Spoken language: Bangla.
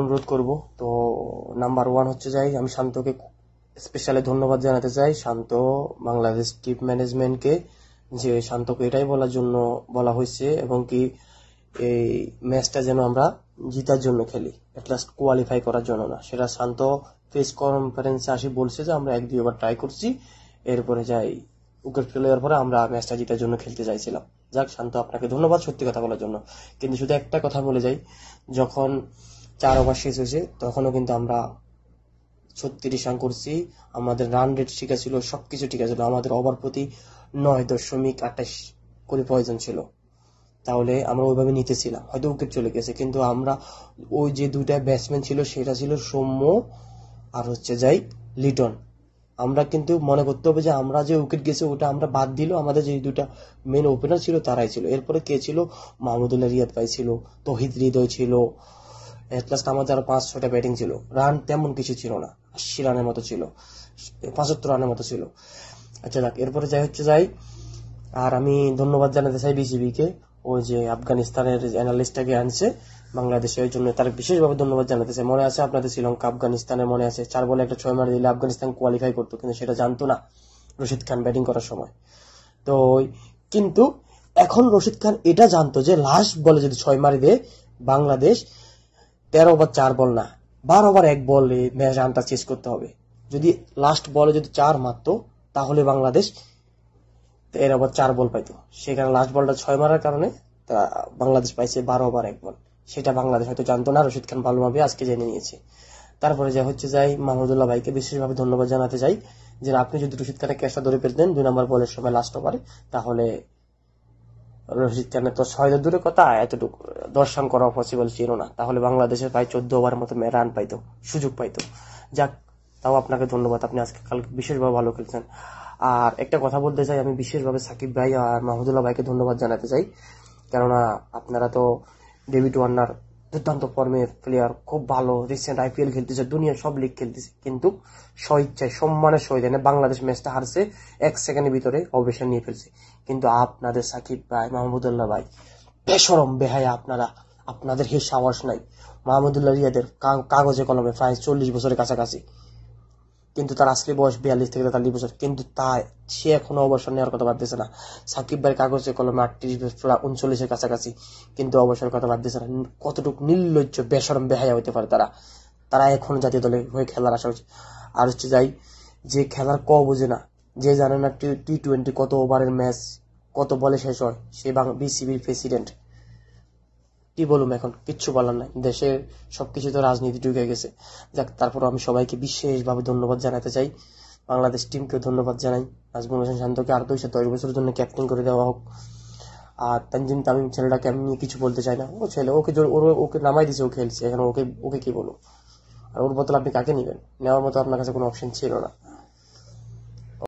অনুরোধ করব তো নাম্বার ওয়ান হচ্ছে যাই আমি শান্তকে স্পেশালি ধন্যবাদ জানাতে চাই শান্ত বাংলাদেশ টিপ ম্যানেজমেন্টকে যে শান্তকে এটাই বলার জন্য বলা হয়েছে এবং কি এই ম্যাচটা যেন আমরা জিতার জন্য খেলি অ্যাটলাস্ট কোয়ালিফাই করার জন্য না সেটা শান্ত প্রেস কনফারেন্সে আসি বলছে যে আমরা এক দুইবার ট্রাই করছি এরপরে যাই উইকেট ফেলে যাওয়ার পরে আমরা ম্যাচটা জিতার জন্য খেলতে চাইছিলাম যাক শান্ত আপনাকে ধন্যবাদ সত্যি কথা বলার জন্য কিন্তু শুধু একটা কথা বলে যাই যখন চার ওভার শেষ হয়েছে তখনও কিন্তু আমরা ছত্রিশ রান করছি আমাদের রান রেট ঠিক ছিল সবকিছু ঠিক ছিল আমাদের ওভার প্রতি নয় দশমিক আঠাশ করে প্রয়োজন ছিল তাহলে আমরা ওইভাবে নিতেছিলাম হয়তো উইকেট চলে গেছে কিন্তু আমরা ওই যে দুইটা ব্যাটসম্যান ছিল সেটা ছিল সৌম্য আর হচ্ছে যাই লিটন আমরা কিন্তু মনে করতে হবে যে আমরা যে উইকেট গেছে ওটা আমরা বাদ দিল আমাদের যে দুটা মেন ওপেনার ছিল তারাই ছিল এরপরে কে ছিল মাহমুদুল্লাহ রিয়াদ ভাই ছিল তহিদ হৃদয় ছিল অ্যাটলাস্ট আমাদের আরো পাঁচ ছটা ব্যাটিং ছিল রান তেমন কিছু ছিল না আশি রানের মতো ছিল পঁচাত্তর রানের মতো ছিল আচ্ছা দেখ এরপরে যাই হচ্ছে যাই আর আমি ধন্যবাদ জানাতে চাই বিসিবিকে ওই যে আফগানিস্তানের অ্যানালিস্টটাকে আনছে বাংলাদেশের জন্য তার বিশেষভাবে ধন্যবাদ জানাতে চাই মনে আছে আপনাদের শ্রীলঙ্কা আফগানিস্তানের মনে আছে চার বলে একটা ছয় মার দিলে আফগানিস্তান কোয়ালিফাই করতো কিন্তু সেটা জানতো না রশিদ খান ব্যাটিং করার সময় তো কিন্তু এখন রশিদ খান এটা জানতো যে লাস্ট বলে যদি ছয় মারি দেয় বাংলাদেশ তেরো ওভার চার বল না বারো ওভার এক বলে রানটা চেস করতে হবে যদি লাস্ট বলে যদি চার মারত তাহলে বাংলাদেশ তেরো ওভার চার বল পাইতো সেখানে লাস্ট বলটা ছয় মারার কারণে তারা বাংলাদেশ পাইছে বারো ওভার এক বল সেটা বাংলাদেশ হয়তো জানতো না রশিদ খান ভালোভাবে আজকে জেনে নিয়েছে তারপরে যা হচ্ছে যাই মাহমুদুল্লাহ ভাইকে বিশেষভাবে ধন্যবাদ জানাতে চাই যে আপনি যদি রশিদ খানের ক্যাশটা ধরে পেতেন দুই নম্বর বলের সময় লাস্ট ওভারে তাহলে রশিদ খানের তো ছয় দূরে কথা এতটুকু দর্শন করা পসিবল ছিল না তাহলে বাংলাদেশের প্রায় চোদ্দ ওভার মতো রান পাইতো সুযোগ পাইতো যাক তাও আপনাকে ধন্যবাদ আপনি আজকে কাল বিশেষভাবে ভালো খেলছেন আর একটা কথা বলতে চাই আমি বিশেষভাবে সাকিব ভাই আর মাহমুদুল্লাহ ভাইকে ধন্যবাদ জানাতে চাই কেননা আপনারা তো ডেভিড ওয়ার্নার দুর্দান্ত ফর্মে প্লেয়ার খুব ভালো রিসেন্ট আইপিএল খেলতেছে দুনিয়া সব লিগ খেলতেছে কিন্তু স্বইচ্ছায় সম্মানের সহিত বাংলাদেশ ম্যাচটা হারছে এক সেকেন্ডের ভিতরে অবসর নিয়ে ফেলছে কিন্তু আপনাদের সাকিব ভাই মাহমুদুল্লাহ ভাই বেসরম বেহায় আপনারা আপনাদের হে সাহস নাই মাহমুদুল্লাহ রিয়াদের কাগজে কলমে প্রায় চল্লিশ বছরের কাছাকাছি কিন্তু তার আজকে বয়স বিয়াল্লিশ থেকে তেতাল্লিশ বছর কিন্তু তাই সে এখনো অবসর নেওয়ার কথা ভাবতেছে না সাকিব ভাই কাগজে কলমে আটত্রিশ প্রায় উনচল্লিশের কাছাকাছি কিন্তু অবসর কথা ভাবতেছে না কতটুকু নির্লজ্জ বেসরম বেহায়া হতে পারে তারা তারা এখন জাতীয় দলে হয়ে খেলার আশা করছে আর হচ্ছে যাই যে খেলার ক বোঝে না যে জানে না টি টোয়েন্টি কত ওভারের ম্যাচ কত বলে শেষ হয় সে বিসিবির প্রেসিডেন্ট কি বলুম এখন কিচ্ছু বলার নাই দেশের সবকিছু তো রাজনীতি ঢুকে গেছে যাক তারপর আমি সবাইকে বিশেষভাবে ধন্যবাদ জানাতে চাই বাংলাদেশ টিমকে ধন্যবাদ জানাই নাজমুল হোসেন শান্তকে আর দুইশো দশ বছরের জন্য ক্যাপ্টেন করে দেওয়া হোক আর তানজিম তামিম ছেলেটাকে আমি নিয়ে কিছু বলতে চাই না ও ছেলে ওকে ওর ওকে নামাই দিছে ও খেলছে এখন ওকে ওকে কি বলো আর ওর বদলে আপনি কাকে নেবেন নেওয়ার মতো আপনার কাছে কোনো অপশন ছিল না